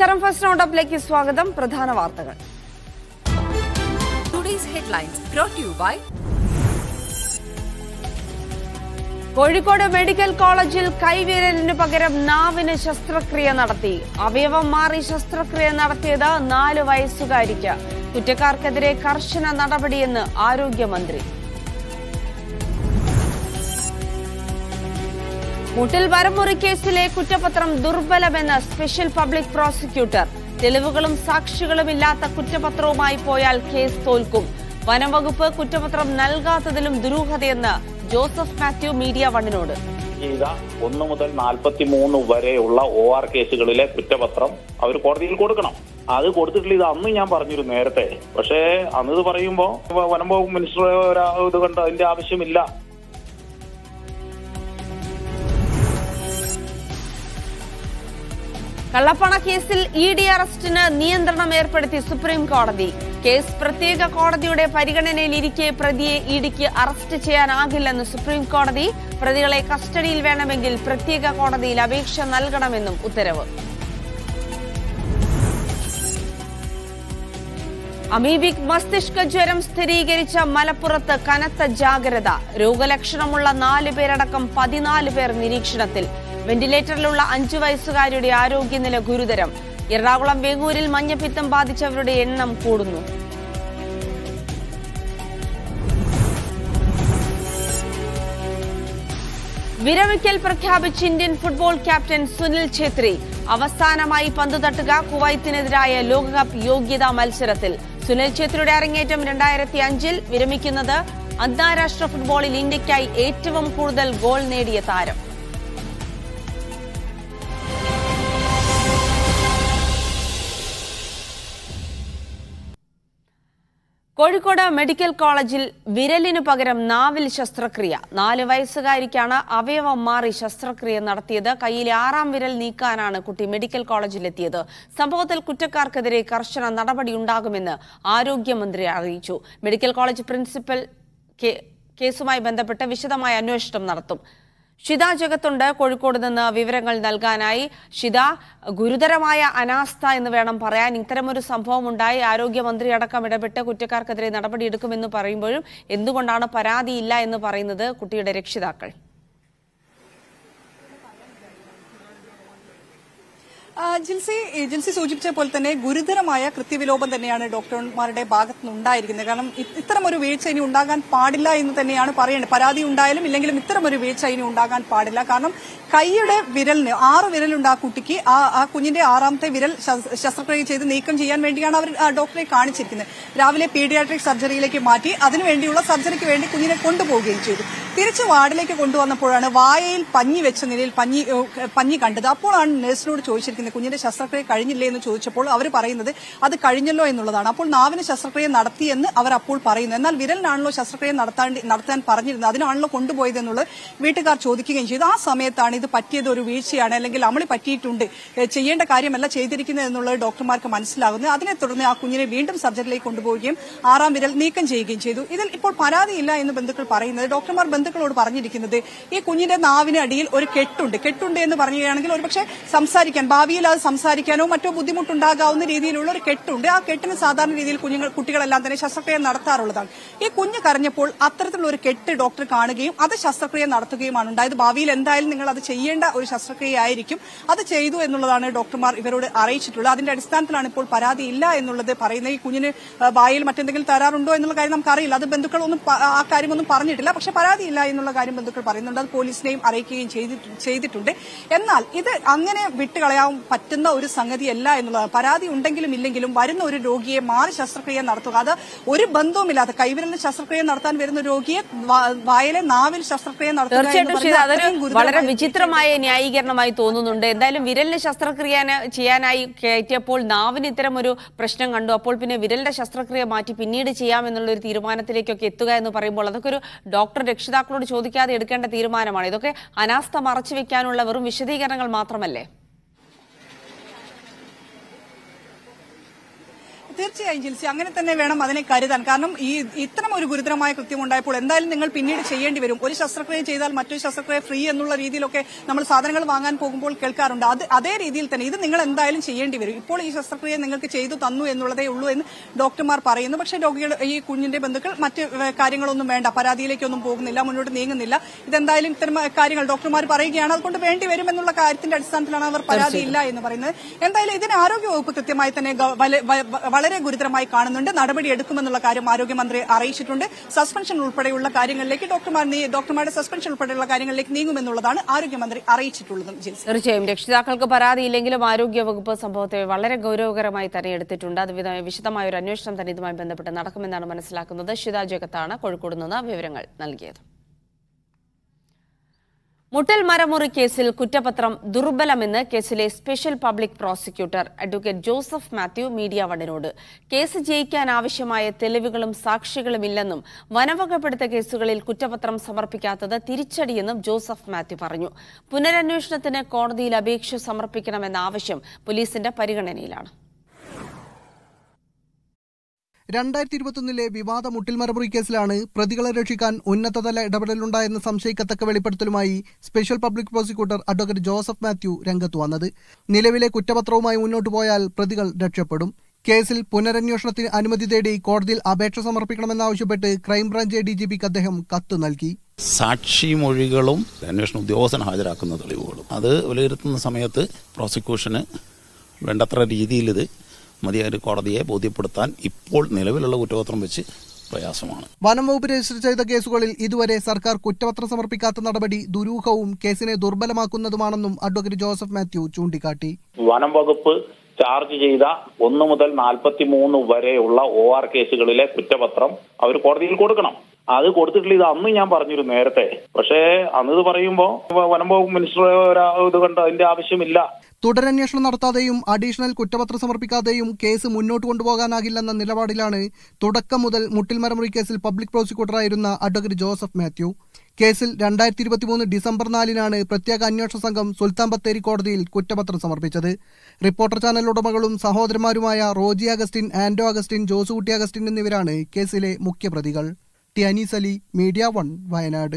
നമസ്കാരം ഫസ്റ്റ് റൗണ്ടപ്പിലേക്ക് സ്വാഗതം പ്രധാന വാർത്തകൾ കോഴിക്കോട് മെഡിക്കൽ കോളേജിൽ കൈവിരലിന് പകരം നാവിന് ശസ്ത്രക്രിയ നടത്തി അവയവം മാറി ശസ്ത്രക്രിയ നടത്തിയത് നാല് വയസ്സുകാരിക്ക് കുറ്റക്കാർക്കെതിരെ കർശന നടപടിയെന്ന് ആരോഗ്യമന്ത്രി മുട്ടിൽ വരമുറി കേസിലെ കുറ്റപത്രം ദുർബലമെന്ന് സ്പെഷ്യൽ പബ്ലിക് പ്രോസിക്യൂട്ടർ തെളിവുകളും സാക്ഷികളും ഇല്ലാത്ത കുറ്റപത്രവുമായി പോയാൽ കേസ് തോൽക്കും വനംവകുപ്പ് കുറ്റപത്രം നൽകാത്തതിലും ദുരൂഹതയെന്ന് ജോസഫ് മാത്യു മീഡിയ വണ്ണിനോട് ഒന്ന് മുതൽ നാൽപ്പത്തി മൂന്ന് വരെയുള്ള ഒ ആർ കേസുകളിലെ കുറ്റപത്രം അവർ കോടതിയിൽ കൊടുക്കണം അത് കൊടുത്തിട്ടില്ല ഇത് അന്ന് ഞാൻ പറഞ്ഞിരുന്നു നേരത്തെ പക്ഷേ അന്നത് പറയുമ്പോ പറയുമ്പോൾ വനം മിനിസ്റ്റർ ഇത് കണ്ട അതിന്റെ ആവശ്യമില്ല കള്ളപ്പണ കേസിൽ ഇ ഡി അറസ്റ്റിന് നിയന്ത്രണം ഏർപ്പെടുത്തി സുപ്രീം കോടതി കേസ് പ്രത്യേക കോടതിയുടെ പരിഗണനയിലിരിക്കെ പ്രതിയെ ഇഡിക്ക് അറസ്റ്റ് ചെയ്യാനാകില്ലെന്ന് സുപ്രീം കോടതി പ്രതികളെ കസ്റ്റഡിയിൽ വേണമെങ്കിൽ പ്രത്യേക കോടതിയിൽ അപേക്ഷ നൽകണമെന്നും ഉത്തരവ് അമീബിക് മസ്തിഷ്ക ജ്വരം സ്ഥിരീകരിച്ച മലപ്പുറത്ത് കനത്ത ജാഗ്രത രോഗലക്ഷണമുള്ള നാല് പേരടക്കം പതിനാല് പേർ നിരീക്ഷണത്തിൽ വെന്റിലേറ്ററിലുള്ള അഞ്ചു വയസ്സുകാരുടെ ആരോഗ്യനില ഗുരുതരം എറണാകുളം വേങ്ങൂരിൽ മഞ്ഞപ്പിത്തം ബാധിച്ചവരുടെ എണ്ണം കൂടുന്നു വിരമിക്കൽ പ്രഖ്യാപിച്ച് Indian football captain Sunil Chhetri അവസാനമായി പന്ത് തട്ടുക കുവൈത്തിനെതിരായ ലോകകപ്പ് യോഗ്യതാ മത്സരത്തിൽ സുനിൽ ഛേത്രിയുടെ അരങ്ങേറ്റം രണ്ടായിരത്തി അഞ്ചിൽ വിരമിക്കുന്നത് അന്താരാഷ്ട്ര ഫുട്ബോളിൽ ഇന്ത്യയ്ക്കായി ഏറ്റവും കൂടുതൽ ഗോൾ നേടിയ താരം കോഴിക്കോട് മെഡിക്കൽ കോളേജിൽ വിരലിന് പകരം നാവിൽ ശസ്ത്രക്രിയ നാല് വയസ്സുകാരിക്കാണ് അവയവം മാറി ശസ്ത്രക്രിയ നടത്തിയത് കയ്യിലെ ആറാം വിരൽ നീക്കാനാണ് കുട്ടി മെഡിക്കൽ കോളേജിലെത്തിയത് സംഭവത്തിൽ കുറ്റക്കാർക്കെതിരെ കർശന നടപടി ഉണ്ടാകുമെന്ന് ആരോഗ്യമന്ത്രി അറിയിച്ചു മെഡിക്കൽ കോളേജ് പ്രിൻസിപ്പൽ കേസുമായി ബന്ധപ്പെട്ട് വിശദമായ അന്വേഷണം നടത്തും ഷിത ജഗത്തുണ്ട് കോഴിക്കോട് നിന്ന് വിവരങ്ങൾ നൽകാനായി ഷിത ഗുരുതരമായ അനാസ്ഥ എന്ന് വേണം പറയാൻ ഇത്തരമൊരു സംഭവം ഉണ്ടായി ആരോഗ്യമന്ത്രി അടക്കം ഇടപെട്ട് കുറ്റക്കാർക്കെതിരെ നടപടിയെടുക്കുമെന്ന് പറയുമ്പോഴും എന്തുകൊണ്ടാണ് പരാതിയില്ല എന്ന് പറയുന്നത് കുട്ടിയുടെ രക്ഷിതാക്കൾ ജിൻസി ഏജൻസി സൂചിപ്പിച്ച പോലെ തന്നെ ഗുരുതരമായ കൃത്യവിലോപം തന്നെയാണ് ഡോക്ടർമാരുടെ ഭാഗത്തു നിന്നുണ്ടായിരിക്കുന്നത് കാരണം ഇത്തരം ഒരു വീഴ്ച ഇനി ഉണ്ടാകാൻ പാടില്ല എന്ന് തന്നെയാണ് പറയുന്നത് പരാതി ഉണ്ടായാലും ഇല്ലെങ്കിലും ഇത്തരം ഒരു വീഴ്ച ഇനി ഉണ്ടാകാൻ പാടില്ല കാരണം കൈയുടെ വിരലിന് ആറ് വിരലുണ്ട് ആ കുട്ടിക്ക് ആ ആ കുഞ്ഞിന്റെ ആറാമത്തെ വിരൽ ശസ്ത്രക്രിയ ചെയ്ത് നീക്കം ചെയ്യാൻ വേണ്ടിയാണ് അവർ ഡോക്ടറെ കാണിച്ചിരിക്കുന്നത് രാവിലെ പീഡിയാട്രിക് സർജറിയിലേക്ക് മാറ്റി അതിനുവേണ്ടിയുള്ള സർജറിക്ക് വേണ്ടി കുഞ്ഞിനെ കൊണ്ടുപോവുകയും ചെയ്തു തിരിച്ച് വാർഡിലേക്ക് കൊണ്ടുവന്നപ്പോഴാണ് വായയിൽ പഞ്ഞി വെച്ച നിലയിൽ പഞ്ഞി പഞ്ഞി കണ്ടത് അപ്പോഴാണ് നഴ്സിനോട് ചോദിച്ചിരിക്കുന്നത് പറയുന്നത് കുഞ്ഞിന്റെ ശസ്ത്രക്രിയ കഴിഞ്ഞില്ലേ എന്ന് ചോദിച്ചപ്പോൾ അവർ പറയുന്നത് അത് കഴിഞ്ഞല്ലോ എന്നുള്ളതാണ് അപ്പോൾ നാവിന് ശസ്ത്രക്രിയ നടത്തിയെന്ന് അവർ അപ്പോൾ പറയുന്നു എന്നാൽ വിരലിനാണല്ലോ ശസ്ത്രക്രിയ നടത്താൻ നടത്താൻ പറഞ്ഞിരുന്നത് അതിനാണല്ലോ കൊണ്ടുപോയത് എന്നുള്ളത് വീട്ടുകാർ ചോദിക്കുകയും ചെയ്തു ആ സമയത്താണ് ഇത് പറ്റിയത് ഒരു വീഴ്ചയാണ് അല്ലെങ്കിൽ അമളി പറ്റിയിട്ടുണ്ട് ചെയ്യേണ്ട കാര്യമല്ല ചെയ്തിരിക്കുന്നത് എന്നുള്ളത് ഡോക്ടർമാർക്ക് മനസ്സിലാകുന്നത് അതിനെ തുടർന്ന് ആ കുഞ്ഞിനെ വീണ്ടും സർജറിയിലേക്ക് കൊണ്ടുപോവുകയും ആറാം വിരൽ നീക്കം ചെയ്യുകയും ചെയ്തു ഇതിൽ ഇപ്പോൾ പരാതിയില്ല എന്ന് ബന്ധുക്കൾ പറയുന്നത് ഡോക്ടർമാർ ബന്ധുക്കളോട് പറഞ്ഞിരിക്കുന്നത് ഈ കുഞ്ഞിന്റെ നാവിന് അടിയിൽ ഒരു കെട്ടുണ്ട് കെട്ടുണ്ട് എന്ന് പറയുകയാണെങ്കിൽ ഒരുപക്ഷെ സംസാരിക്കാൻ ഭാവിയിൽ രീതിയിൽ അത് സംസാരിക്കാനോ മറ്റോ ബുദ്ധിമുട്ടുണ്ടാകാവുന്ന രീതിയിലുള്ള ഒരു കെട്ടുണ്ട് ആ കെട്ടിന് സാധാരണ രീതിയിൽ കുഞ്ഞുങ്ങൾ കുട്ടികളെല്ലാം തന്നെ ശസ്ത്രക്രിയ നടത്താറുള്ളതാണ് ഈ കുഞ്ഞ് കരഞ്ഞപ്പോൾ അത്തരത്തിലുള്ള ഒരു കെട്ട് ഡോക്ടർ കാണുകയും അത് ശസ്ത്രക്രിയ നടത്തുകയുമാണ് ഉണ്ടായത് ഭാവിയിൽ എന്തായാലും നിങ്ങൾ അത് ചെയ്യേണ്ട ഒരു ശസ്ത്രക്രിയയായിരിക്കും അത് ചെയ്തു എന്നുള്ളതാണ് ഡോക്ടർമാർ ഇവരോട് അറിയിച്ചിട്ടുള്ളത് അതിന്റെ അടിസ്ഥാനത്തിലാണ് ഇപ്പോൾ പരാതി ഇല്ല എന്നുള്ളത് പറയുന്നത് ഈ കുഞ്ഞിന് വായിൽ മറ്റെന്തെങ്കിലും തരാറുണ്ടോ എന്നുള്ള കാര്യം നമുക്കറിയില്ല അത് ബന്ധുക്കൾ ഒന്നും ആ കാര്യമൊന്നും പറഞ്ഞിട്ടില്ല പക്ഷെ പരാതി ഇല്ല എന്നുള്ള കാര്യം ബന്ധുക്കൾ പറയുന്നുണ്ട് അത് പോലീസിനെയും അറിയിക്കുകയും ചെയ്തിട്ടുണ്ട് എന്നാൽ ഇത് അങ്ങനെ വിട്ടുകളയാവും പറ്റുന്ന ഒരു സംഗതിയല്ല എന്നുള്ളതാണ് പരാതി ഉണ്ടെങ്കിലും ഇല്ലെങ്കിലും വരുന്ന ഒരു രോഗിയെ മാറി ശസ്ത്രക്രിയ നടത്തുക അത് ഒരു ബന്ധവുമില്ലാതെ കൈവിരലിന് ശസ്ത്രക്രിയ നടത്താൻ വരുന്ന രോഗിയെ വായലെ നാവിൽ ശസ്ത്രക്രിയ നടത്തുക വളരെ വിചിത്രമായ ന്യായീകരണമായി തോന്നുന്നുണ്ട് എന്തായാലും വിരലിന് ശസ്ത്രക്രിയ ചെയ്യാനായി കയറ്റിയപ്പോൾ നാവിന് ഇത്തരം ഒരു പ്രശ്നം കണ്ടു അപ്പോൾ പിന്നെ വിരലിന്റെ ശസ്ത്രക്രിയ മാറ്റി പിന്നീട് ചെയ്യാമെന്നുള്ള ഒരു തീരുമാനത്തിലേക്കൊക്കെ എത്തുക എന്ന് പറയുമ്പോൾ അതൊക്കെ ഒരു ഡോക്ടർ രക്ഷിതാക്കളോട് ചോദിക്കാതെ എടുക്കേണ്ട തീരുമാനമാണ് ഇതൊക്കെ അനാസ്ഥ മറച്ചു വെക്കാനുള്ള വെറും വിശദീകരണങ്ങൾ മാത്രമല്ലേ തീർച്ചയായും ജിൽസി അങ്ങനെ തന്നെ വേണം അതിനെ കരുതാൻ കാരണം ഈ ഇത്തരം ഒരു ഗുരുതരമായ കൃത്യം ഉണ്ടായപ്പോൾ എന്തായാലും നിങ്ങൾ പിന്നീട് ചെയ്യേണ്ടി വരും ഒരു ശസ്ത്രക്രിയ ചെയ്താൽ മറ്റൊരു ശസ്ത്രക്രിയ ഫ്രീ എന്നുള്ള രീതിയിലൊക്കെ നമ്മൾ സാധനങ്ങൾ വാങ്ങാൻ പോകുമ്പോൾ കേൾക്കാറുണ്ട് അത് അതേ രീതിയിൽ തന്നെ ഇത് നിങ്ങൾ എന്തായാലും ചെയ്യേണ്ടി വരും ഇപ്പോൾ ഈ ശസ്ത്രക്രിയ നിങ്ങൾക്ക് ചെയ്തു തന്നു എന്നുള്ളതേ ഉള്ളൂ എന്ന് ഡോക്ടർമാർ പറയുന്നു പക്ഷേ രോഗികൾ ഈ കുഞ്ഞിന്റെ ബന്ധുക്കൾ മറ്റ് കാര്യങ്ങളൊന്നും വേണ്ട പരാതിയിലേക്കൊന്നും പോകുന്നില്ല മുന്നോട്ട് നീങ്ങുന്നില്ല ഇതെന്തായാലും ഇത്തരം കാര്യങ്ങൾ ഡോക്ടർമാർ പറയുകയാണ് അതുകൊണ്ട് വേണ്ടി വരും എന്നുള്ള കാര്യത്തിന്റെ അടിസ്ഥാനത്തിലാണ് അവർ പരാതിയില്ല എന്ന് പറയുന്നത് എന്തായാലും ഇതിന് ആരോഗ്യവകുപ്പ് കൃത്യമായി തന്നെ വളരെ ഗുരുതരമായി കാണുന്നുണ്ട് നടപടി എടുക്കുമെന്നുള്ള കാര്യം ആരോഗ്യമന്ത്രി അറിയിച്ചിട്ടുണ്ട് സസ്പെൻഷൻ ഉൾപ്പെടെയുള്ള കാര്യങ്ങളിലേക്ക് ഡോക്ടർമാർ ഡോക്ടർമാരുടെ സസ്പെൻഷൻ ഉൾപ്പെടെയുള്ള കാര്യങ്ങളിലേക്ക് നീങ്ങുമെന്നുള്ളതാണ് ആരോഗ്യമന്ത്രി അറിയിച്ചിട്ടുള്ളതും തീർച്ചയായും രക്ഷിതാക്കൾക്ക് പരാതിയില്ലെങ്കിലും ആരോഗ്യവകുപ്പ് സംഭവത്തെ വളരെ ഗൗരവകരമായി തന്നെ എടുത്തിട്ടുണ്ട് അത് വിശദമായ ഒരു അന്വേഷണം തന്നെ ഇതുമായി ബന്ധപ്പെട്ട് നടക്കുമെന്നാണ് മനസ്സിലാക്കുന്നത് ശിത ജഗത്താണ് കോഴിക്കോട് നിന്ന് വിവരങ്ങൾ നൽകിയത് മുട്ടൽ മരമുറി കേസിൽ കുറ്റപത്രം ദുർബലമെന്ന് കേസിലെ special public prosecutor advocate Joseph Mathew media വണ്ണിനോട് കേസ് ജയിക്കാൻ ആവശ്യമായ തെളിവുകളും സാക്ഷികളും ഇല്ലെന്നും വനവകപ്പെടുത്ത കേസുകളിൽ കുറ്റപത്രം സമർപ്പിക്കാത്തത് തിരിച്ചടിയെന്നും ജോസഫ് മാത്യു പറഞ്ഞു പുനരന്വേഷണത്തിന് കോടതിയിൽ അപേക്ഷ സമർപ്പിക്കണമെന്ന ആവശ്യം പോലീസിന്റെ പരിഗണനയിലാണ് രണ്ടായിരത്തി ഇരുപത്തൊന്നിലെ വിവാദ മുട്ടിൽമരമുറി കേസിലാണ് പ്രതികളെ രക്ഷിക്കാൻ ഉന്നതതല ഇടപെടലുണ്ടായെന്ന് സംശയിക്കത്തക്ക വെളിപ്പെടുത്തലുമായി special public prosecutor advocate Joseph Mathew രംഗത്ത് വന്നത് നിലവിലെ കുറ്റപത്രവുമായി മുന്നോട്ടു പോയാൽ പ്രതികൾ രക്ഷപ്പെടും കേസിൽ പുനരന്വേഷണത്തിന് അനുമതി തേടി കോടതിയിൽ അപേക്ഷ സമർപ്പിക്കണമെന്നാവശ്യപ്പെട്ട് ക്രൈംബ്രാഞ്ച് ഡി ജി പിക്ക് അദ്ദേഹം കത്ത് നൽകി സാക്ഷി മൊഴികളും അന്വേഷണ ഉദ്യോഗസ്ഥൻ ഹാജരാക്കുന്ന തെളിവുകളും അത് വിലയിരുത്തുന്ന സമയത്ത് പ്രോസിക്യൂഷന് വേണ്ടത്ര രീതിയിൽ ഇത് മതിയായ കോടതിയെ ബോധ്യപ്പെടുത്താൻ ഇപ്പോൾ നിലവിലുള്ള കുറ്റപത്രം വെച്ച് പ്രയാസമാണ് വനം വകുപ്പ് രജിസ്റ്റർ ചെയ്ത കേസുകളിൽ ഇതുവരെ സർക്കാർ കുറ്റപത്രം സമർപ്പിക്കാത്ത നടപടി ദുരൂഹവും കേസിനെ ദുർബലമാക്കുന്നതുമാണെന്നും അഡ്വക്കേറ്റ് ജോസഫ് മാത്യു ചൂണ്ടിക്കാട്ടി വനം വകുപ്പ് ചാർജ് ചെയ്ത ഒന്ന് മുതൽ നാൽപ്പത്തി മൂന്ന് വരെയുള്ള ഒ ആർ കേസുകളിലെ കുറ്റപത്രം അവർ കോടതിയിൽ കൊടുക്കണം അത് കൊടുത്തിട്ടില്ല ഇത് അന്ന് ഞാൻ പറഞ്ഞിരുന്നു നേരത്തെ പക്ഷേ അന്ന് ഇത് പറയുമ്പോൾ വനം വകുപ്പ് മിനിസ്റ്റർ ഇത് കണ്ട് അതിന്റെ ആവശ്യമില്ല തുടരന്വേഷണം നടത്താതെയും അഡീഷണൽ കുറ്റപത്രം സമർപ്പിക്കാതെയും കേസ് മുന്നോട്ട് കൊണ്ടുപോകാനാകില്ലെന്ന നിലപാടിലാണ് തുടക്കം മുതൽ മുട്ടിൽമരമുറി കേസിൽ പബ്ലിക് പ്രോസിക്യൂട്ടറായിരുന്ന അഡ്വക്കേറ്റ് ജോസഫ് മാത്യു കേസിൽ രണ്ടായിരത്തി ഇരുപത്തിമൂന്ന് ഡിസംബർ നാലിനാണ് പ്രത്യേക അന്വേഷണ സംഘം സുൽത്താൻ ബത്തേരി കോടതിയിൽ കുറ്റപത്രം സമർപ്പിച്ചത് റിപ്പോർട്ടർ ചാനൽ ഉടമകളും സഹോദരന്മാരുമായ റോജി അഗസ്റ്റിൻ ആൻഡോ അഗസ്റ്റിൻ ജോസുകുട്ടി അഗസ്റ്റിൻ എന്നിവരാണ് കേസിലെ മുഖ്യപ്രതികൾ ടിയാനീസ് അലി മീഡിയ വൺ വയനാട്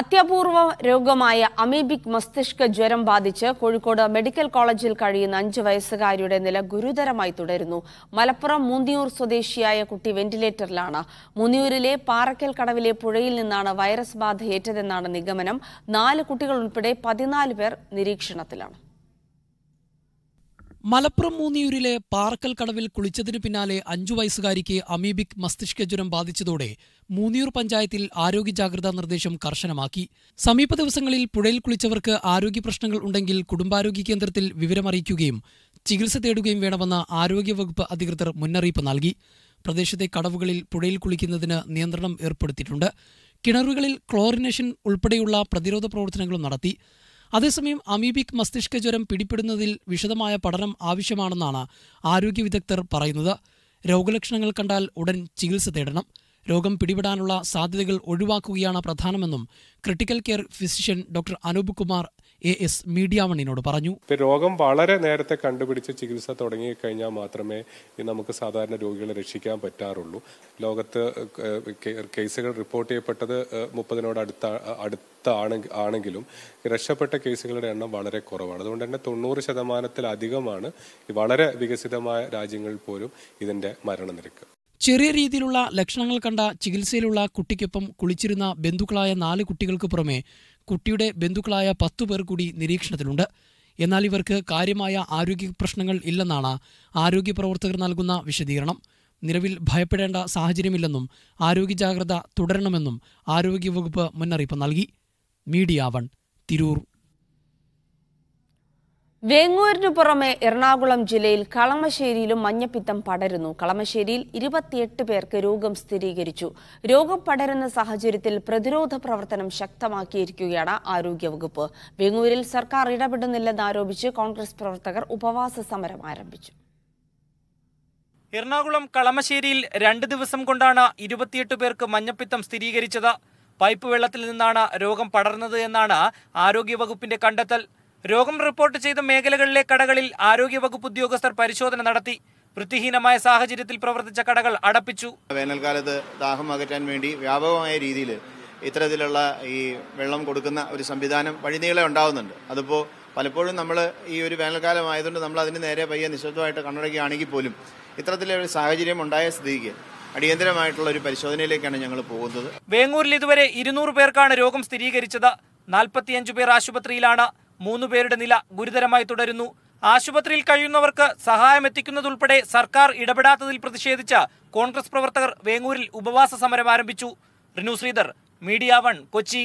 അത്യപൂർവ രോഗമായ അമീബിക് മസ്തിഷ്ക ജ്വരം ബാധിച്ച് കോഴിക്കോട് മെഡിക്കൽ കോളേജിൽ കഴിയുന്ന അഞ്ച് വയസ്സുകാരിയുടെ നില ഗുരുതരമായി തുടരുന്നു മലപ്പുറം മൂന്നിയൂർ സ്വദേശിയായ കുട്ടി വെന്റിലേറ്ററിലാണ് മൂന്നിയൂരിലെ പാറക്കൽ കടവിലെ പുഴയിൽ നിന്നാണ് വൈറസ് ബാധ ഏറ്റതെന്നാണ് നിഗമനം നാല് കുട്ടികൾ ഉൾപ്പെടെ പതിനാല് പേർ നിരീക്ഷണത്തിലാണ് മലപ്പുറം മൂന്നിയൂരിലെ പാർക്കൽ കടവിൽ കുളിച്ചതിനു പിന്നാലെ അഞ്ചു വയസ്സുകാരിക്ക് അമീബിക് മസ്തിഷ്കജ്വരം ബാധിച്ചതോടെ മൂന്നിയൂർ പഞ്ചായത്തിൽ ആരോഗ്യ ജാഗ്രതാ നിർദ്ദേശം കർശനമാക്കി സമീപ ദിവസങ്ങളിൽ പുഴയിൽ കുളിച്ചവർക്ക് ആരോഗ്യ പ്രശ്നങ്ങൾ ഉണ്ടെങ്കിൽ കുടുംബാരോഗ്യ കേന്ദ്രത്തിൽ വിവരമറിയിക്കുകയും ചികിത്സ തേടുകയും വേണമെന്ന ആരോഗ്യവകുപ്പ് അധികൃതർ മുന്നറിയിപ്പ് നൽകി പ്രദേശത്തെ കടവുകളിൽ പുഴയിൽ കുളിക്കുന്നതിന് നിയന്ത്രണം ഏർപ്പെടുത്തിയിട്ടുണ്ട് കിണറുകളിൽ ക്ലോറിനേഷൻ ഉൾപ്പെടെയുള്ള പ്രതിരോധ പ്രവർത്തനങ്ങളും നടത്തി അതേസമയം അമീബിക് മസ്തിഷ്ക ജ്വരം പിടിപ്പെടുന്നതിൽ വിശദമായ പഠനം ആവശ്യമാണെന്നാണ് ആരോഗ്യ വിദഗ്ധർ പറയുന്നത് രോഗലക്ഷണങ്ങൾ കണ്ടാൽ ഉടൻ ചികിത്സ തേടണം രോഗം പിടിപെടാനുള്ള സാധ്യതകൾ ഒഴിവാക്കുകയാണ് പ്രധാനമെന്നും critical care physician doctor Anoop Kumar A S മീഡിയാവണ്ണിനോട് പറഞ്ഞു രോഗം വളരെ നേരത്തെ കണ്ടുപിടിച്ച് ചികിത്സ കഴിഞ്ഞാൽ മാത്രമേ നമുക്ക് സാധാരണ രോഗികളെ രക്ഷിക്കാൻ പറ്റാറുള്ളൂ ലോകത്ത് കേസുകൾ റിപ്പോർട്ട് ചെയ്യപ്പെട്ടത് മുപ്പതിനോട് അടുത്ത അടുത്ത ആണെങ്കിലും രക്ഷപ്പെട്ട കേസുകളുടെ എണ്ണം വളരെ കുറവാണ് അതുകൊണ്ട് തന്നെ തൊണ്ണൂറ് ശതമാനത്തിലധികമാണ് വളരെ വികസിതമായ രാജ്യങ്ങളിൽ പോലും ഇതിന്റെ മരണനിരക്ക് ചെറിയ രീതിയിലുള്ള ലക്ഷണങ്ങൾ കണ്ട ചികിത്സയിലുള്ള കുട്ടിക്കൊപ്പം കുളിച്ചിരുന്ന ബന്ധുക്കളായ നാല് കുട്ടികൾക്ക് പുറമെ കുട്ടിയുടെ ബന്ധുക്കളായ പത്തു പേർ കൂടി നിരീക്ഷണത്തിലുണ്ട് എന്നാൽ ഇവർക്ക് കാര്യമായ ആരോഗ്യ പ്രശ്നങ്ങൾ ഇല്ലെന്നാണ് ആരോഗ്യ പ്രവർത്തകർ നൽകുന്ന വിശദീകരണം നിലവിൽ ഭയപ്പെടേണ്ട സാഹചര്യമില്ലെന്നും ആരോഗ്യ ജാഗ്രത തുടരണമെന്നും ആരോഗ്യവകുപ്പ് മുന്നറിയിപ്പ് നൽകി മീഡിയ വൺ തിരൂർ വേങ്ങൂരിനു പുറമെ എറണാകുളം ജില്ലയിൽ കളമശ്ശേരിയിലും മഞ്ഞപ്പിത്തം പടരുന്നു കളമശ്ശേരിയിൽ ഇരുപത്തിയെട്ട് പേർക്ക് രോഗം സ്ഥിരീകരിച്ചു രോഗം പടരുന്ന സാഹചര്യത്തിൽ പ്രതിരോധ പ്രവർത്തനം ശക്തമാക്കിയിരിക്കുകയാണ് ആരോഗ്യവകുപ്പ് വേങ്ങൂരിൽ സർക്കാർ ഇടപെടുന്നില്ലെന്ന് ആരോപിച്ച് കോൺഗ്രസ് പ്രവർത്തകർ ഉപവാസ സമരം ആരംഭിച്ചു എറണാകുളം കളമശ്ശേരിയിൽ രണ്ട് ദിവസം കൊണ്ടാണ് ഇരുപത്തിയെട്ട് പേർക്ക് മഞ്ഞപ്പിത്തം സ്ഥിരീകരിച്ചത് പൈപ്പ് വെള്ളത്തിൽ നിന്നാണ് രോഗം പടർന്നത് എന്നാണ് ആരോഗ്യവകുപ്പിന്റെ കണ്ടെത്തൽ രോഗം റിപ്പോർട്ട് ചെയ്ത മേഖലകളിലെ കടകളിൽ ആരോഗ്യവകുപ്പ് ഉദ്യോഗസ്ഥർ പരിശോധന നടത്തി വൃത്തിഹീനമായ സാഹചര്യത്തിൽ പ്രവർത്തിച്ച കടകൾ അടപ്പിച്ചു വേനൽക്കാലത്ത് ദാഹം അകറ്റാൻ വേണ്ടി വ്യാപകമായ രീതിയിൽ ഇത്തരത്തിലുള്ള ഈ വെള്ളം കൊടുക്കുന്ന ഒരു സംവിധാനം വഴിനീളെ ഉണ്ടാവുന്നുണ്ട് അതിപ്പോൾ പലപ്പോഴും നമ്മൾ ഈ ഒരു വേനൽക്കാലമായതുകൊണ്ട് നമ്മൾ അതിന് നേരെ പയ്യെ നിശബ്ദമായിട്ട് കണ്ണടക്കുകയാണെങ്കിൽ പോലും ഇത്തരത്തിലൊരു സാഹചര്യം ഉണ്ടായ സ്ഥിതിക്ക് അടിയന്തരമായിട്ടുള്ള ഒരു പരിശോധനയിലേക്കാണ് ഞങ്ങൾ പോകുന്നത് വേങ്ങൂരിൽ ഇതുവരെ ഇരുന്നൂറ് പേർക്കാണ് രോഗം സ്ഥിരീകരിച്ചത് നാൽപ്പത്തിയഞ്ചു പേർ ആശുപത്രിയിലാണ് മൂന്നു പേരുടെ നില ഗുരുതരമായി തുടരുന്നു ആശുപത്രിയിൽ കഴിയുന്നവർക്ക് സഹായം എത്തിക്കുന്നതുൾപ്പെടെ സർക്കാർ ഇടപെടാത്തതിൽ പ്രതിഷേധിച്ച കോൺഗ്രസ് പ്രവർത്തകർ വേങ്ങൂരിൽ ഉപവാസ സമരം ആരംഭിച്ചു റിനു ശ്രീധർ മീഡിയ വൺ കൊച്ചി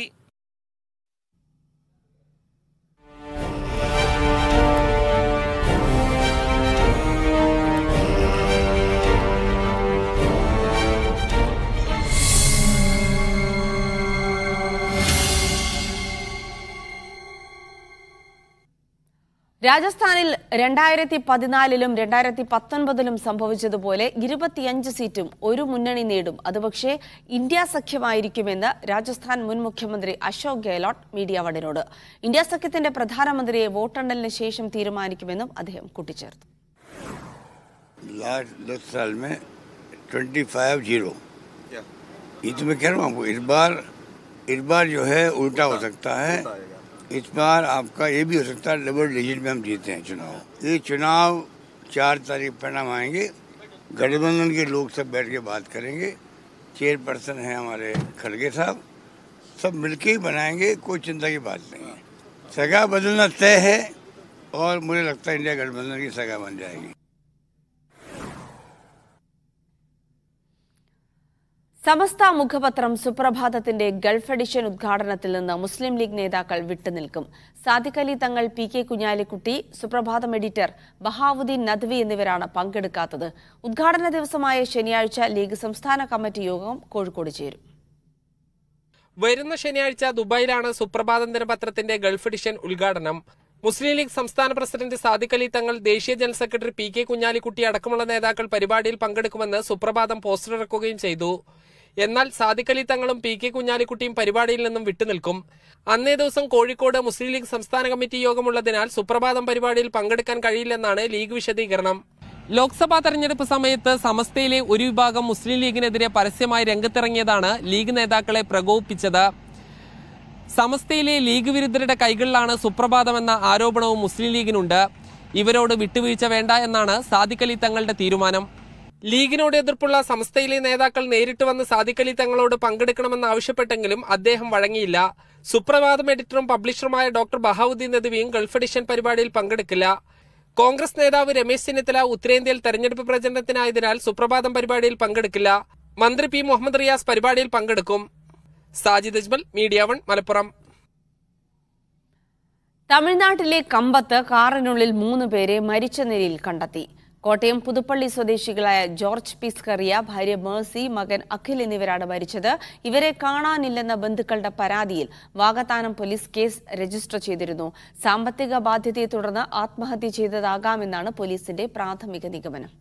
രാജസ്ഥാനിൽ രണ്ടായിരത്തി പതിനാലിലും രണ്ടായിരത്തി പത്തൊൻപതിലും സംഭവിച്ചതുപോലെ ഇരുപത്തിയഞ്ച് സീറ്റും ഒരു മുന്നണി നേടും അതുപക്ഷേ ഇന്ത്യ സഖ്യമായിരിക്കുമെന്ന് രാജസ്ഥാൻ മുൻ മുഖ്യമന്ത്രി അശോക് ഗെഹ്ലോട്ട് മീഡിയ ഇന്ത്യ സഖ്യത്തിന്റെ പ്രധാനമന്ത്രിയെ വോട്ടെണ്ണലിന് ശേഷം തീരുമാനിക്കുമെന്നും അദ്ദേഹം കൂട്ടിച്ചേർത്തു इसमें कह रहा हूँ इस बार इस बार जो इस बार आपका ये भी हो सकता है डबल डिजिट में हम जीते हैं चुनाव ये चुनाव चार तारीख परिणाम आएंगे गठबंधन के लोग सब बैठ के बात करेंगे चेयरपर्सन हैं हमारे खड़गे साहब सब मिलके ही बनाएंगे कोई चिंता की बात नहीं है सगा बदलना तय है और मुझे लगता है इंडिया गठबंधन की सगा बन जाएगी സമസ്ത മുഖപത്രം സുപ്രഭാതത്തിന്റെ ഗൾഫ് എഡിഷൻ ഉദ്ഘാടനത്തിൽ നിന്ന് മുസ്ലിം ലീഗ് നേതാക്കൾ വിട്ടുനിൽക്കും സാദിഖ് അലി തങ്ങൾ പി കെ കുഞ്ഞാലിക്കുട്ടി സുപ്രഭാതം എഡിറ്റർ ബഹാവുദ്ദീൻ നദ്വി എന്നിവരാണ് പങ്കെടുക്കാത്തത് ഉദ്ഘാടന ദിവസമായ ശനിയാഴ്ച ലീഗ് സംസ്ഥാന കമ്മിറ്റി യോഗം കോഴിക്കോട് ചേരും വരുന്ന ശനിയാഴ്ച ദുബായിലാണ് സുപ്രഭാതം ദിനപത്രത്തിന്റെ ഗൾഫ് എഡിഷൻ ഉദ്ഘാടനം മുസ്ലിം ലീഗ് സംസ്ഥാന പ്രസിഡന്റ് സാദിഖ് അലി തങ്ങൾ ദേശീയ general secretary P K Kunhalikutty അടക്കമുള്ള നേതാക്കൾ പരിപാടിയിൽ പങ്കെടുക്കുമെന്ന് സുപ്രഭാതം പോസ്റ്റർ ഇറക്കുകയും ചെയ്തു എന്നാൽ സാദിഖലി തങ്ങളും പി കെ കുഞ്ഞാലിക്കുട്ടിയും പരിപാടിയിൽ നിന്നും വിട്ടുനിൽക്കും അന്നേ ദിവസം കോഴിക്കോട് മുസ്ലിം ലീഗ് സംസ്ഥാന കമ്മിറ്റി യോഗമുള്ളതിനാൽ സുപ്രഭാതം പരിപാടിയിൽ പങ്കെടുക്കാൻ കഴിയില്ലെന്നാണ് ലീഗ് വിശദീകരണം ലോക്സഭാ തെരഞ്ഞെടുപ്പ് സമയത്ത് സമസ്തയിലെ ഒരു വിഭാഗം മുസ്ലിം ലീഗിനെതിരെ പരസ്യമായി രംഗത്തിറങ്ങിയതാണ് ലീഗ് നേതാക്കളെ പ്രകോപിപ്പിച്ചത് സമസ്തയിലെ ലീഗ് വിരുദ്ധരുടെ കൈകളിലാണ് സുപ്രഭാതമെന്ന ആരോപണവും മുസ്ലിം ലീഗിനുണ്ട് ഇവരോട് വിട്ടുവീഴ്ച വേണ്ട എന്നാണ് സാദിഖലി തങ്ങളുടെ തീരുമാനം ലീഗിനോട് എതിർപ്പുള്ള സംസ്ഥയിലെ നേതാക്കൾ നേരിട്ട് വന്ന് സാദിഖലി തങ്ങളോട് പങ്കെടുക്കണമെന്ന് ആവശ്യപ്പെട്ടെങ്കിലും അദ്ദേഹം വഴങ്ങിയില്ല സുപ്രഭാതം എഡിറ്ററും പബ്ലിഷറുമായ ഡോക്ടർ ബഹാവുദ്ദീൻ നദ്വിയും ഗൾഫ് എഡിഷൻ പരിപാടിയിൽ പങ്കെടുക്കില്ല കോൺഗ്രസ് നേതാവ് രമേശ് ചെന്നിത്തല ഉത്തരേന്ത്യയിൽ തെരഞ്ഞെടുപ്പ് പ്രചരണത്തിനായതിനാൽ സുപ്രഭാതം പരിപാടിയിൽ പങ്കെടുക്കില്ല മന്ത്രി പി മുഹമ്മദ് റിയാസ് പരിപാടിയിൽ പങ്കെടുക്കും സാജിദ് അജ്മൽ മീഡിയ വൺ മലപ്പുറം തമിഴ്നാട്ടിലെ കമ്പത്ത് കാറിനുള്ളിൽ മൂന്ന് പേരെ മരിച്ച നിലയിൽ കണ്ടെത്തി കോട്ടയം പുതുപ്പള്ളി സ്വദേശികളായ ജോർജ് പിസ്കറിയ ഭാര്യ മേഴ്സി മകൻ അഖിൽ എന്നിവരാണ് മരിച്ചത് ഇവരെ കാണാനില്ലെന്ന ബന്ധുക്കളുടെ പരാതിയിൽ വാഗത്താനം പോലീസ് കേസ് രജിസ്റ്റർ ചെയ്തിരുന്നു സാമ്പത്തിക ബാധ്യതയെ തുടർന്ന് ആത്മഹത്യ ചെയ്തതാകാമെന്നാണ് പോലീസിന്റെ പ്രാഥമിക നിഗമനം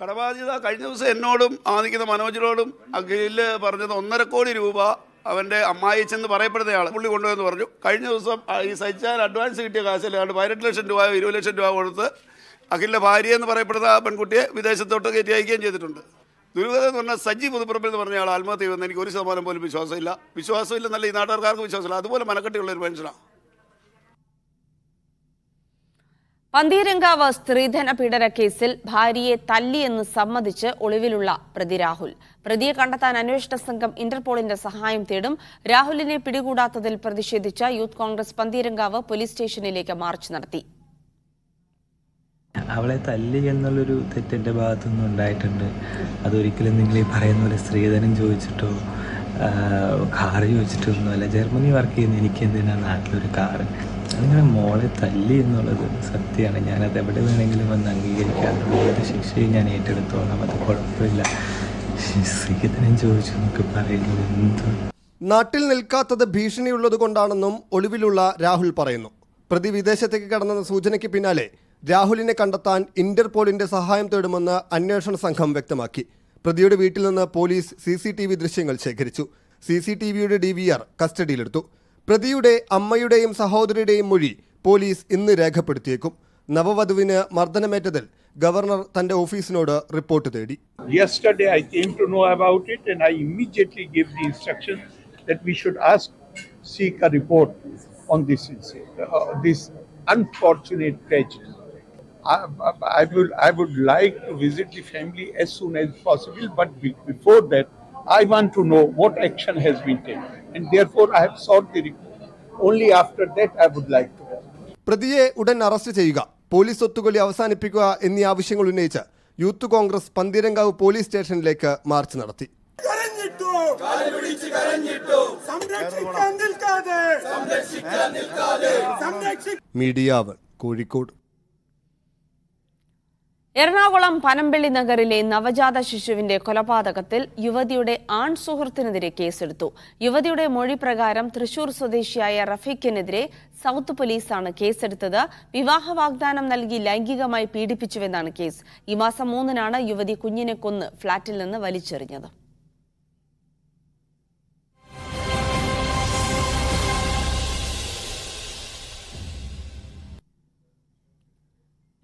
കടബാധ്യത കഴിഞ്ഞ ദിവസം എന്നോടും ആദിക്കുന്ന മനോജിനോടും അഖിൽ പറഞ്ഞത് ഒന്നര കോടി രൂപ അവൻ്റെ അമ്മായിച്ചെന്ന് പറയപ്പെടുന്നയാൾ പുള്ളി കൊണ്ടുപോയെന്ന് പറഞ്ഞു കഴിഞ്ഞ ദിവസം ഈ സഞ്ചാര അഡ്വാൻസ് കിട്ടിയ കാശിൽ പതിനെട്ട് ലക്ഷം രൂപ ഇരുപത് ലക്ഷം രൂപ കൊടുത്ത് അഖിലിൻ്റെ ഭാര്യ എന്ന് പറയപ്പെടുന്ന ആ പെൺകുട്ടിയെ വിദേശത്തോട്ട് കയറ്റി അയക്കുകയും ചെയ്തിട്ടുണ്ട് ദുരിതം എന്ന് പറഞ്ഞാൽ സജി പുതുപ്പറമ്പിൽ എന്ന് പറഞ്ഞ ആൾ ആത്മഹത്യ ചെയ്യുമെന്ന് എനിക്ക് ഒരു ശതമാനം പോലും വിശ്വാസമില്ല വിശ്വാസമില്ല നല്ല ഈ നാട്ടുകാർക്ക് വിശ്വാസമില്ല അതുപോലെ മനക്കെട്ടിയുള്ള ഒരു മനുഷ്യനാണ് പന്തീരങ്കാവ് സ്ത്രീധന പീഡന കേസിൽ ഭാര്യയെ തല്ലിയെന്ന് സമ്മതിച്ച് ഒളിവിലുള്ള പ്രതി രാഹുൽ പ്രതിയെ കണ്ടെത്താൻ അന്വേഷണ സംഘം ഇന്റർപോളിന്റെ സഹായം തേടും രാഹുലിനെ പിടികൂടാത്തതിൽ പ്രതിഷേധിച്ച യൂത്ത് കോൺഗ്രസ് പന്തീരങ്കാവ് പോലീസ് സ്റ്റേഷനിലേക്ക് മാർച്ച് നടത്തി അവളെ തല്ലി എന്നുള്ളൊരു തെറ്റെൻ്റെ ഭാഗത്തുനിന്നും ഉണ്ടായിട്ടുണ്ട് അതൊരിക്കലും നിങ്ങൾ ഈ പറയുന്ന പോലെ സ്ത്രീധനം ചോദിച്ചിട്ടോ കാറ് ചോദിച്ചിട്ടൊന്നും അല്ല ജർമ്മനി വർക്ക് ചെയ്യുന്ന എനിക്ക് എന്തിനാണ് നാട്ടിലൊരു കാറ് അങ്ങനെ മോളെ തല്ലി എന്നുള്ളത് സത്യമാണ് ഞാനത് എവിടെ വേണമെങ്കിലും വന്ന് അംഗീകരിക്കാറുണ്ട് ഏത് ശിക്ഷയും ഞാൻ ഏറ്റെടുത്തോളാം അത് കുഴപ്പമില്ല സ്ത്രീധനം ചോദിച്ചു എന്നൊക്കെ പറയുന്നത് എന്ത് നാട്ടിൽ നിൽക്കാത്തത് ഭീഷണിയുള്ളത് കൊണ്ടാണെന്നും ഒളിവിലുള്ള രാഹുൽ പറയുന്നു പ്രതി വിദേശത്തേക്ക് കടന്നെന്ന സൂചനയ്ക്ക് പിന്നാലെ രാഹുലിനെ കണ്ടെത്താൻ ഇന്റർപോളിന്റെ സഹായം തേടുമെന്ന് അന്വേഷണ സംഘം വ്യക്തമാക്കി പ്രതിയുടെ വീട്ടിൽ നിന്ന് police C C T V ദൃശ്യങ്ങൾ ശേഖരിച്ചു സി സി ടി വിയുടെ ഡി വി ആർ കസ്റ്റഡിയിലെടുത്തു പ്രതിയുടെ അമ്മയുടെയും സഹോദരിയുടെയും മൊഴി പോലീസ് ഇന്ന് രേഖപ്പെടുത്തിയേക്കും നവവധുവിന് മർദ്ദനമേറ്റതിൽ ഗവർണർ തന്റെ ഓഫീസിനോട് റിപ്പോർട്ട് തേടി about it and I immediately gave the that we should ask seek a report on this uh, this unfortunate tragedy. I, I, will, I would like to visit the family as soon as possible, but be, before that, I want to know what action has been taken. And therefore, I have sought the report. Only after that, I would like to. പ്രതിയെ ഉടൻ arrest ചെയ്യുക police ഒത്തുകളി അവസാനിപ്പിക്കുക എന്നീ ആവശ്യങ്ങൾ ഉന്നയിച്ച് youth Congress Pantheerankavu police സ്റ്റേഷനിലേക്ക് march നടത്തി മീഡിയാവ് കോഴിക്കോട് എറണാകുളം പനമ്പള്ളി നഗറിലെ നവജാത ശിശുവിന്റെ കൊലപാതകത്തിൽ യുവതിയുടെ ആൺ സുഹൃത്തിനെതിരെ കേസെടുത്തു യുവതിയുടെ മൊഴി പ്രകാരം തൃശൂർ സ്വദേശിയായ റഫീഖിനെതിരെ സൗത്ത് പോലീസാണ് കേസെടുത്തത് വിവാഹ വാഗ്ദാനം നൽകി ലൈംഗികമായി പീഡിപ്പിച്ചുവെന്നാണ് കേസ് ഈ മാസം മൂന്നിനാണ് യുവതി കുഞ്ഞിനെ കൊന്ന് ഫ്ളാറ്റിൽ നിന്ന് വലിച്ചെറിഞ്ഞത്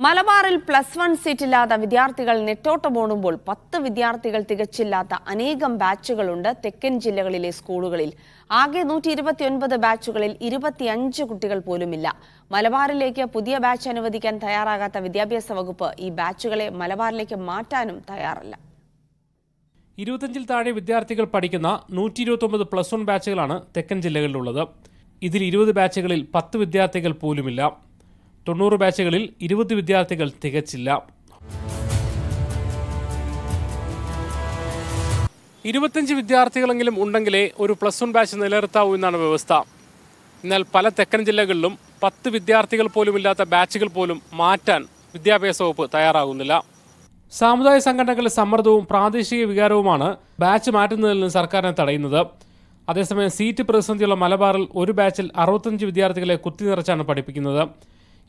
മലബാറിൽ പ്ലസ് വൺ സീറ്റില്ലാത്ത വിദ്യാർത്ഥികൾ നെട്ടോട്ടമോടുമ്പോൾ പത്ത് വിദ്യാർത്ഥികൾ തികച്ചില്ലാത്ത അനേകം ബാച്ചുകളുണ്ട് തെക്കൻ ജില്ലകളിലെ സ്കൂളുകളിൽ ആകെ നൂറ്റി ഇരുപത്തിയൊൻപത് ബാച്ചുകളിൽ ഇരുപത്തിയഞ്ച് കുട്ടികൾ പോലുമില്ല മലബാറിലേക്ക് പുതിയ ബാച്ച് അനുവദിക്കാൻ തയ്യാറാകാത്ത വിദ്യാഭ്യാസ വകുപ്പ് ഈ ബാച്ചുകളെ മലബാറിലേക്ക് മാറ്റാനും തയ്യാറല്ല ഇരുപത്തിയഞ്ചിൽ താഴെ വിദ്യാർത്ഥികൾ പഠിക്കുന്ന നൂറ്റി ഇരുപത്തൊമ്പത് പ്ലസ് വൺ ബാച്ചുകളാണ് തെക്കൻ ജില്ലകളിലുള്ളത് ഇതിൽ ഇരുപത് ബാച്ചുകളിൽ പത്ത് വിദ്യാർത്ഥികൾ പോലുമില്ല തൊണ്ണൂറ് ബാച്ചുകളിൽ ഇരുപത് വിദ്യാർത്ഥികൾ തികച്ചില്ല ഇരുപത്തഞ്ച് വിദ്യാർത്ഥികളെങ്കിലും ഉണ്ടെങ്കിലേ ഒരു പ്ലസ് വൺ ബാച്ച് നിലനിർത്താവൂ എന്നാണ് വ്യവസ്ഥ എന്നാൽ പല തെക്കൻ ജില്ലകളിലും പത്ത് വിദ്യാർത്ഥികൾ പോലുമില്ലാത്ത ബാച്ചുകൾ പോലും മാറ്റാൻ വിദ്യാഭ്യാസ വകുപ്പ് തയ്യാറാകുന്നില്ല സാമുദായിക സംഘടനകളുടെ സമ്മർദ്ദവും പ്രാദേശിക വികാരവുമാണ് ബാച്ച് മാറ്റുന്നതിൽ നിന്ന് സർക്കാരിനെ തടയുന്നത് അതേസമയം സീറ്റ് പ്രതിസന്ധിയുള്ള മലബാറിൽ ഒരു ബാച്ചിൽ അറുപത്തഞ്ച് വിദ്യാർത്ഥികളെ കുത്തിനിറച്ചാണ് പഠിപ്പിക്കുന്നത്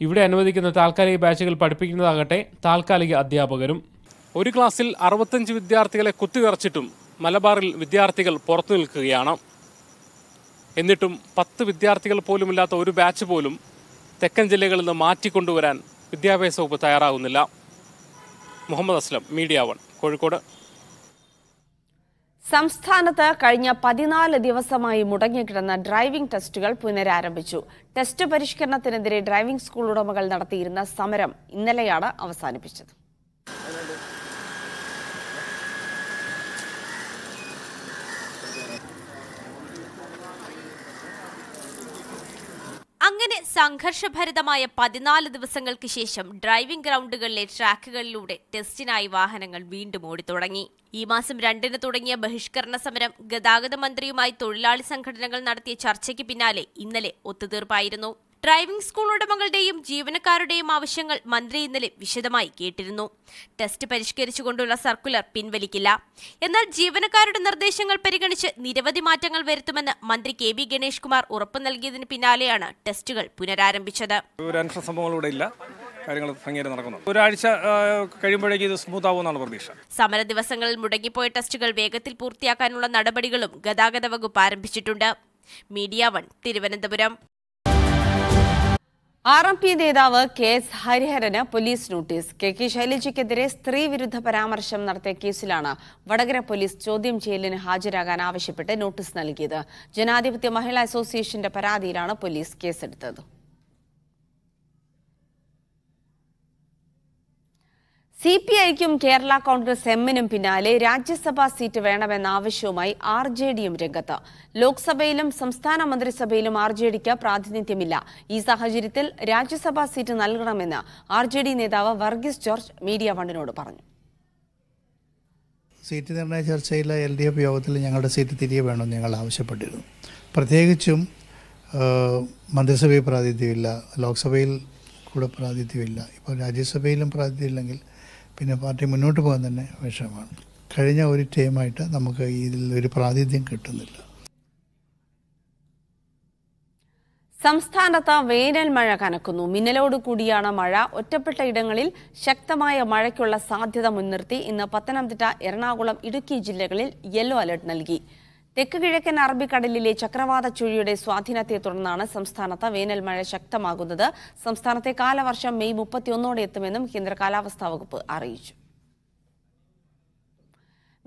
ഇവിടെ അനുവദിക്കുന്ന താൽക്കാലിക ബാച്ചുകൾ പഠിപ്പിക്കുന്നതാകട്ടെ താൽക്കാലിക അധ്യാപകരും ഒരു ക്ലാസ്സിൽ അറുപത്തഞ്ച് വിദ്യാർത്ഥികളെ കുത്തിവിറച്ചിട്ടും മലബാറിൽ വിദ്യാർത്ഥികൾ പുറത്തു നിൽക്കുകയാണ് എന്നിട്ടും പത്ത് വിദ്യാർത്ഥികൾ പോലുമില്ലാത്ത ഒരു ബാച്ച് പോലും തെക്കൻ ജില്ലകളിൽ നിന്ന് മാറ്റിക്കൊണ്ടുവരാൻ വിദ്യാഭ്യാസ വകുപ്പ് തയ്യാറാകുന്നില്ല മുഹമ്മദ് അസ്ലം മീഡിയ വൺ കോഴിക്കോട് സംസ്ഥാനത്ത് കഴിഞ്ഞ പതിനാല് ദിവസമായി മുടങ്ങിക്കിടന്ന ഡ്രൈവിംഗ് ടെസ്റ്റുകൾ പുനരാരംഭിച്ചു ടെസ്റ്റ് പരിഷ്കരണത്തിനെതിരെ ഡ്രൈവിംഗ് സ്കൂൾ ഉടമകൾ നടത്തിയിരുന്ന സമരം ഇന്നലെയാണ് അവസാനിപ്പിച്ചത് അങ്ങനെ സംഘർഷഭരിതമായ പതിനാല് ദിവസങ്ങൾക്ക് ശേഷം ഡ്രൈവിംഗ് ഗ്രൗണ്ടുകളിലെ ട്രാക്കുകളിലൂടെ ടെസ്റ്റിനായി വാഹനങ്ങൾ വീണ്ടും ഓടിത്തുടങ്ങി ഈ മാസം രണ്ടിന് തുടങ്ങിയ ബഹിഷ്കരണ സമരം ഗതാഗത മന്ത്രിയുമായി തൊഴിലാളി സംഘടനകൾ നടത്തിയ ചർച്ചയ്ക്ക് പിന്നാലെ ഇന്നലെ ഒത്തുതീർപ്പായിരുന്നു ഡ്രൈവിംഗ് സ്കൂൾ ഉടമകളുടെയും ജീവനക്കാരുടെയും ആവശ്യങ്ങൾ മന്ത്രി ഇന്നലെ വിശദമായി കേട്ടിരുന്നു ടെസ്റ്റ് പരിഷ്കരിച്ചുകൊണ്ടുള്ള സർക്കുലർ പിൻവലിക്കില്ല എന്നാൽ ജീവനക്കാരുടെ നിർദ്ദേശങ്ങൾ പരിഗണിച്ച് നിരവധി മാറ്റങ്ങൾ വരുത്തുമെന്ന് മന്ത്രി കെ ബി ഗണേഷ് കുമാർ ഉറപ്പു നൽകിയതിന് പിന്നാലെയാണ് ടെസ്റ്റുകൾ പുനരാരംഭിച്ചത് കാര്യങ്ങൾ ഭംഗിയായി ഒരാഴ്ച കഴിയുമ്പോഴേക്കും ഇത് സ്മൂത്ത് ആവുമെന്നാണ് പ്രതീക്ഷ സമര ദിവസങ്ങളിൽ മുടങ്ങിപ്പോയ ടെസ്റ്റുകൾ വേഗത്തിൽ പൂർത്തിയാക്കാനുള്ള നടപടികളും ഗതാഗത വകുപ്പ് ആരംഭിച്ചിട്ടുണ്ട് media one Thiruvananthapuram R M P നേതാവ് കെ എസ് ഹരിഹരന് പോലീസ് നോട്ടീസ് കെ കെ ശൈലജയ്ക്കെതിരെ സ്ത്രീവിരുദ്ധ പരാമർശം നടത്തിയ കേസിലാണ് വടകര പോലീസ് ചോദ്യം ചെയ്യലിന് ഹാജരാകാൻ ആവശ്യപ്പെട്ട് നോട്ടീസ് നൽകിയത് ജനാധിപത്യ മഹിളാ അസോസിയേഷന്റെ പരാതിയിലാണ് പോലീസ് കേസെടുത്തത് സി പി ഐക്കും കേരള കോൺഗ്രസ് എമ്മിനും പിന്നാലെ രാജ്യസഭാ സീറ്റ് വേണമെന്ന ആവശ്യവുമായി ആർ ജെ ഡിയും രംഗത്ത് ലോക്സഭയിലും സംസ്ഥാന മന്ത്രിസഭയിലും ആർ ജെ ഡിക്ക് പ്രാതിനിധ്യമില്ല ഈ സാഹചര്യത്തിൽ രാജ്യസഭാ സീറ്റ് നൽകണമെന്ന് ആർ ജെ ഡി നേതാവ് വർഗീസ് ജോർജ് മീഡിയ വണ്ണിനോട് പറഞ്ഞു സീറ്റ് നിർണയ ചർച്ചയിൽ എൽ ഡി എഫ് യോഗത്തിൽ ഞങ്ങളുടെ സീറ്റ് തിരികെ വേണമെന്ന് ഞങ്ങൾ ആവശ്യപ്പെട്ടിരുന്നു പ്രത്യേകിച്ചും മന്ത്രിസഭയിൽ പ്രാതിനിധ്യമില്ല ലോക്സഭയിൽ കൂടെ പ്രാതിനിധ്യമില്ല ഇപ്പോൾ രാജ്യസഭയിലും പ്രാതിനിധ്യമില്ലെങ്കിൽ പിന്നെ പാർട്ടി മുന്നോട്ട് പോകാൻ തന്നെ വിഷമമാണ് കഴിഞ്ഞ ഒരു ടൈമായിട്ട് നമുക്ക് ഇതിൽ ഒരു പ്രാതിനിധ്യം കിട്ടുന്നില്ല സംസ്ഥാനത്ത് വേനൽ മഴ കനക്കുന്നു മിന്നലോട് കൂടിയാണ് മഴ ഒറ്റപ്പെട്ട ഇടങ്ങളിൽ ശക്തമായ മഴയ്ക്കുള്ള സാധ്യത മുൻനിർത്തി ഇന്ന് പത്തനംതിട്ട എറണാകുളം ഇടുക്കി ജില്ലകളിൽ യെല്ലോ അലർട്ട് നൽകി തെക്ക് കിഴക്കൻ അറബിക്കടലിലെ ചക്രവാത ചുഴിയുടെ സ്വാധീനത്തെ തുടർന്നാണ് സംസ്ഥാനത്ത് വേനൽ മഴ ശക്തമാകുന്നത് സംസ്ഥാനത്തെ കാലവർഷം മെയ് മുപ്പത്തിയൊന്നോടെ എത്തുമെന്നും കേന്ദ്ര കാലാവസ്ഥാ വകുപ്പ് അറിയിച്ചു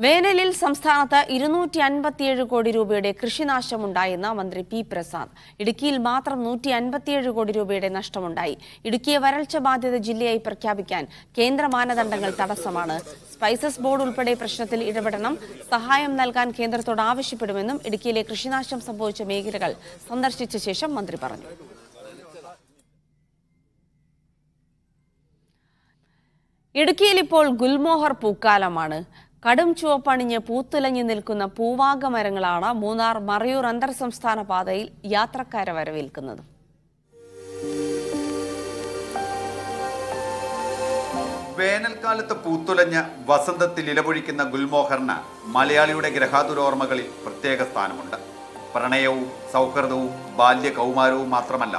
വേനലിൽ സംസ്ഥാനത്ത് ഇരുന്നൂറ്റി അൻപത്തിയേഴ് കോടി രൂപയുടെ കൃഷിനാശമുണ്ടായെന്ന് മന്ത്രി പി പ്രസാദ് ഇടുക്കിയിൽ മാത്രം നൂറ്റി അൻപത്തിയേഴ് കോടി രൂപയുടെ നഷ്ടമുണ്ടായി ഇടുക്കിയെ വരൾച്ച ബാധിത ജില്ലയായി പ്രഖ്യാപിക്കാൻ കേന്ദ്ര മാനദണ്ഡങ്ങൾ തടസ്സമാണ് സ്പൈസസ് ബോർഡ് ഉൾപ്പെടെ പ്രശ്നത്തിൽ ഇടപെടണം സഹായം നൽകാൻ കേന്ദ്രത്തോട് ആവശ്യപ്പെടുമെന്നും ഇടുക്കിയിലെ കൃഷിനാശം സംഭവിച്ച മേഖലകൾ സന്ദർശിച്ച ശേഷം മന്ത്രി പറഞ്ഞു ഇടുക്കിയിൽ ഇപ്പോൾ ഗുൽമോഹർ പൂക്കാലമാണ് കടും ചുവപ്പണിഞ്ഞ് പൂത്തുലഞ്ഞു നിൽക്കുന്ന പൂവാക മരങ്ങളാണ് മൂന്നാർ മറയൂർ അന്തർ സംസ്ഥാന പാതയിൽ യാത്രക്കാരെ വരവേൽക്കുന്നത് വേനൽക്കാലത്ത് പൂത്തുലഞ്ഞ് വസന്തത്തിൽ ഇലപൊഴിക്കുന്ന ഗുൽമോഹറിന് മലയാളിയുടെ ഗ്രഹാതുരോർമ്മകളിൽ പ്രത്യേക സ്ഥാനമുണ്ട് പ്രണയവും സൗഹൃദവും ബാല്യ കൗമാരവും മാത്രമല്ല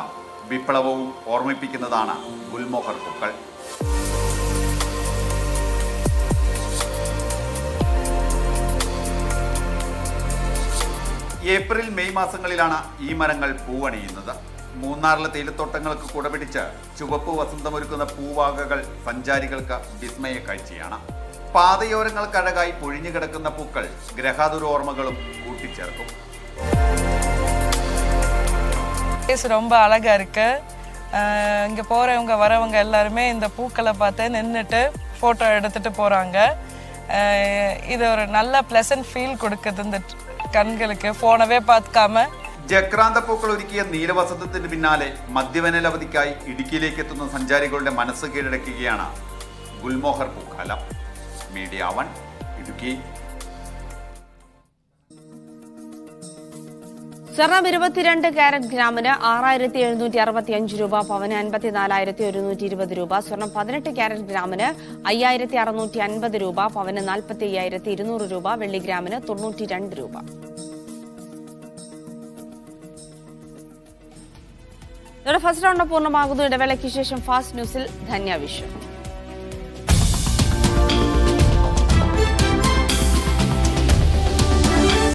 വിപ്ലവവും ഓർമ്മിപ്പിക്കുന്നതാണ് ഗുൽമോഹർ പൂക്കൾ ഏപ്രിൽ മെയ് മാസങ്ങളിലാണ് ഈ മരങ്ങൾ പൂവണിയുന്നത് മൂന്നാറിലെ തേയിലത്തോട്ടങ്ങൾക്ക് കുടപിടിച്ച് ചുവപ്പ് വസന്തമൊരുക്കുന്ന പൂവാകകൾ സഞ്ചാരികൾക്ക് വിസ്മയ കാഴ്ചയാണ് പാതയോരങ്ങൾക്കഴകായി പൊഴിഞ്ഞു കിടക്കുന്ന പൂക്കൾ ഗ്രഹാതുരോർമ്മകളും കൂട്ടിച്ചേർക്കും ரொம்ப அழகாக இருக்கு இங்கே போகிறவங்க வரவங்க எல்லாருமே இந்த பூக்களை பார்த்து நின்றுட்டு ஃபோட்டோ எடுத்துகிட்டு போகிறாங்க இது ஒரு நல்ல ப்ளசன்ட் ஃபீல் கொடுக்குது இந்த கண்களுக்கு ഫോണവേ பார்த்துக்காம ജക്രാന്ത പൂക്കൾ ഒരുക്കിയ നീലവസന്തത്തിന് പിന്നാലെ മദ്യവേനൽ അവധിക്കായി ഇടുക്കിയിലേക്ക് എത്തുന്ന സഞ്ചാരികളുടെ മനസ്സ് കീഴടക്കുകയാണ് ഗുൽമോഹർ പൂക്കാലം മീഡിയ വൺ ഇടുക്കി സ്വർണം ഇരുപത്തിരണ്ട് കാരറ്റ് ഗ്രാമിന് ആറായിരത്തി എഴുന്നൂറ്റി അറുപത്തി അഞ്ച് രൂപ പവന് അൻപത്തി നാലായിരത്തി ഒരുന്നൂറ്റി ഇരുപത് രൂപ സ്വർണം പതിനെട്ട് കാരറ്റ് ഗ്രാമിന് അയ്യായിരത്തി അറുന്നൂറ്റി അൻപത് രൂപ പവന് നാൽപ്പത്തി അയ്യായിരത്തി ഇരുന്നൂറ് രൂപ വെള്ളി ഗ്രാമിന് തൊണ്ണൂറ്റി രണ്ട് രൂപ ഇവിടെ ഫസ്റ്റ് റൗണ്ട് പൂർണ്ണമാകുന്നു ഇടവേളയ്ക്ക് ശേഷം ഫാസ്റ്റ് ന്യൂസിൽ ധന്യ വിശ്വം